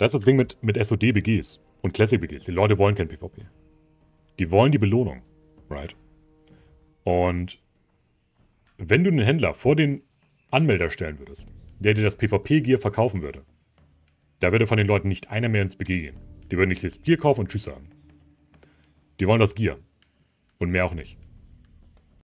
Das ist das Ding mit, mit SOD-BGs und Classic-BGs. Die Leute wollen kein PvP. Die wollen die Belohnung. Right? Und wenn du einen Händler vor den Anmelder stellen würdest, der dir das PvP-Gear verkaufen würde, da würde von den Leuten nicht einer mehr ins BG gehen. Die würden nicht das Gear kaufen und Tschüss sagen. Die wollen das Gear. Und mehr auch nicht.